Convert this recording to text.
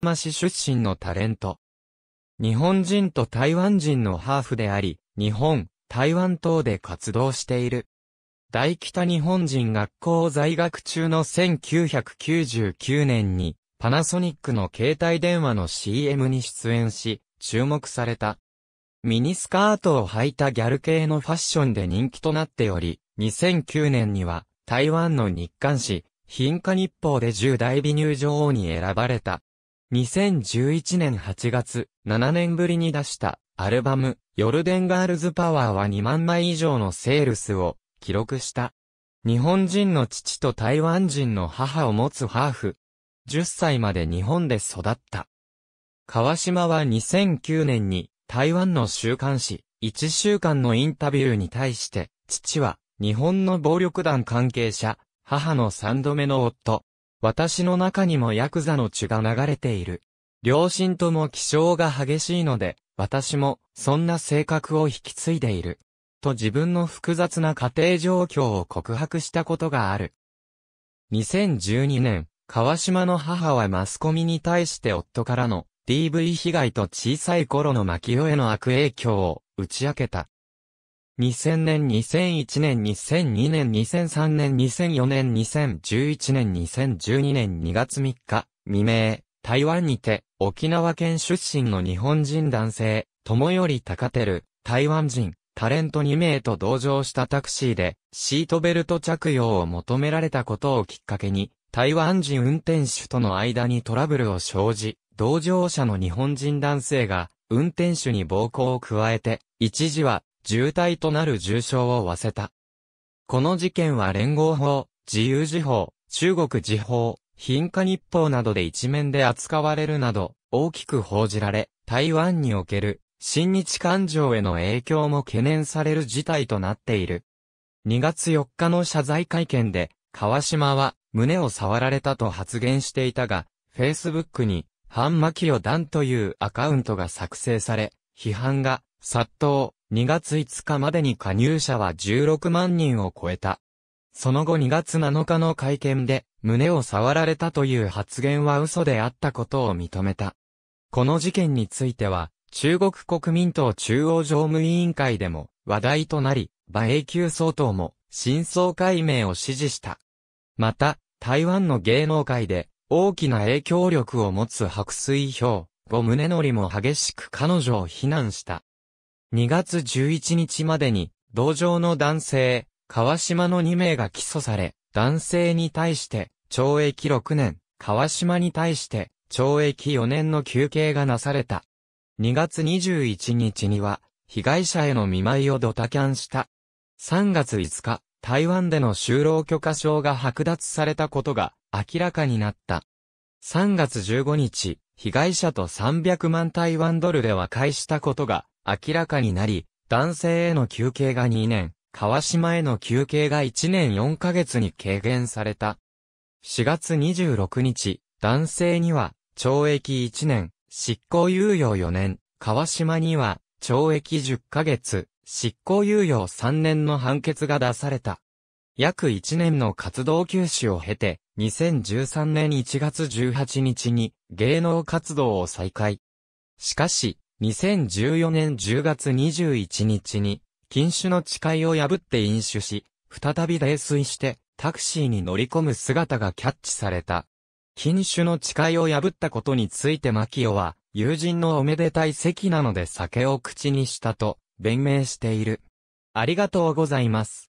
浜市出身のタレント。日本人と台湾人のハーフであり、日本、台湾等で活動している。大北日本人学校在学中の1999年に、パナソニックの携帯電話の CM に出演し、注目された。ミニスカートを履いたギャル系のファッションで人気となっており、2009年には台湾の日刊誌、貧化日報で10代美乳女王に選ばれた。2011年8月、7年ぶりに出したアルバム、ヨルデンガールズパワーは2万枚以上のセールスを記録した。日本人の父と台湾人の母を持つハーフ。10歳まで日本で育った。川島は2009年に台湾の週刊誌1週間のインタビューに対して、父は日本の暴力団関係者、母の3度目の夫、私の中にもヤクザの血が流れている。両親とも気性が激しいので、私も、そんな性格を引き継いでいる。と自分の複雑な家庭状況を告白したことがある。2012年、川島の母はマスコミに対して夫からの DV 被害と小さい頃の巻き尾への悪影響を打ち明けた。2000年、2001年、2002年、2003年、2004年、2011年、2012年2月3日、未明、台湾にて、沖縄県出身の日本人男性、友より高てる、台湾人、タレント2名と同乗したタクシーで、シートベルト着用を求められたことをきっかけに、台湾人運転手との間にトラブルを生じ、同乗者の日本人男性が、運転手に暴行を加えて、一時は重体となる重傷を負わせた。この事件は連合法、自由時報、中国時報、貧化日報などで一面で扱われるなど、大きく報じられ、台湾における、新日感情への影響も懸念される事態となっている。2月4日の謝罪会見で、川島は、胸を触られたと発言していたが、Facebook に、ハンマキヨダンというアカウントが作成され、批判が、殺到、2月5日までに加入者は16万人を超えた。その後2月7日の会見で、胸を触られたという発言は嘘であったことを認めた。この事件については、中国国民党中央常務委員会でも話題となり、馬英九総統も真相解明を支持した。また、台湾の芸能界で大きな影響力を持つ白水票、胸乗りも激しく彼女を非難した。2月11日までに、同情の男性、川島の2名が起訴され、男性に対して懲役6年、川島に対して懲役4年の求刑がなされた。2月21日には、被害者への見舞いをドタキャンした。3月5日、台湾での就労許可証が剥奪されたことが明らかになった。3月15日、被害者と300万台湾ドルで和解したことが明らかになり、男性への休憩が2年、川島への休憩が1年4ヶ月に軽減された。4月26日、男性には、懲役1年、執行猶予4年、川島には、懲役10ヶ月、執行猶予3年の判決が出された。約1年の活動休止を経て、2013年1月18日に芸能活動を再開。しかし、2014年10月21日に、禁酒の誓いを破って飲酒し、再び泥酔して、タクシーに乗り込む姿がキャッチされた。禁酒の誓いを破ったことについてマキオは、友人のおめでたい席なので酒を口にしたと、弁明している。ありがとうございます。